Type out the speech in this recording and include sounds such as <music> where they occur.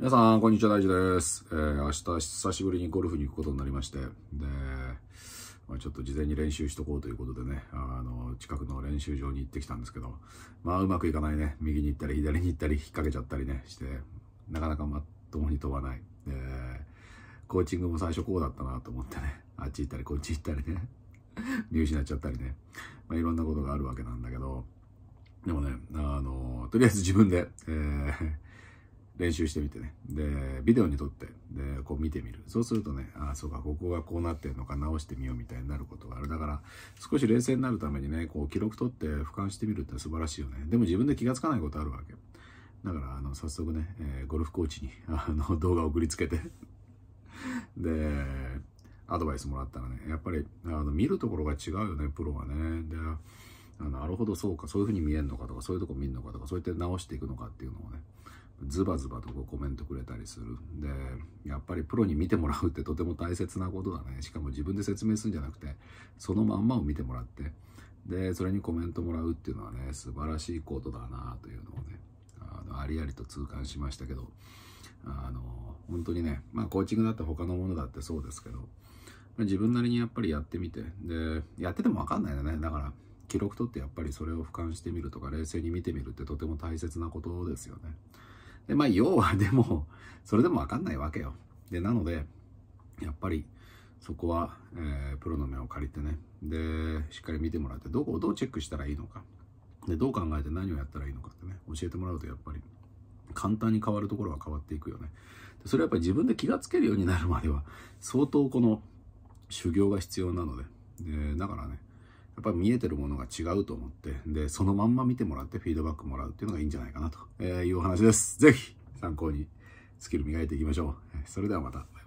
皆さん、こんにちは、大地です。えー、明日、久しぶりにゴルフに行くことになりまして、で、まあ、ちょっと事前に練習しとこうということでね、あの、近くの練習場に行ってきたんですけど、まあ、うまくいかないね。右に行ったり、左に行ったり、引っ掛けちゃったりね、して、なかなかまともに飛ばない。で、コーチングも最初こうだったなと思ってね、あっち行ったり、こっち行ったりね、見 <laughs> 失っちゃったりね、まあ、いろんなことがあるわけなんだけど、でもね、あの、とりあえず自分で、えー練習してみてね。で、ビデオに撮って、で、こう見てみる。そうするとね、ああ、そうか、ここがこうなってんのか直してみようみたいになることがある。だから、少し冷静になるためにね、こう記録取って俯瞰してみるって素晴らしいよね。でも自分で気がつかないことあるわけ。だから、あの、早速ね、えー、ゴルフコーチに、あの、動画送りつけてで、アドバイスもらったらね、やっぱり、あの、見るところが違うよね、プロはね。で、あなるほどそうかそういうふうに見えるのかとかそういうとこ見るのかとかそうやって直していくのかっていうのズバズバとこうコメントくれたりするでやっぱりプロに見てもらうってとても大切なことだねしかも自分で説明するんじゃなくてそのまんまを見てもらってでそれにコメントもらうっていうのはね素晴らしいことだなというのをねあのありありと痛感しましたけどあの本当にねまあコーチングだって他のものだってそうですけど自分なりにやっぱりやってみてでやってても分かんないよねだから記録とってやっぱりそれを俯瞰してみるとか冷静に見てみるってとても大切なことですよね。で、まあ、要はでも、<laughs> それでもわかんないわけよ。で、なので、やっぱり、そこは、えー、プロの目を借りてね、で、しっかり見てもらって、どこをどうチェックしたらいいのか、で、どう考えて何をやったらいいのかってね、教えてもらうと、やっぱり、簡単に変わるところは変わっていくよね。それはやっぱり自分で気がつけるようになるまでは、相当この修行が必要なので、でだからね、っぱり見えてるものが違うと思って、で、そのまんま見てもらってフィードバックもらうっていうのがいいんじゃないかなというお話です。ぜひ参考にスキル磨いていきましょう。それではまた。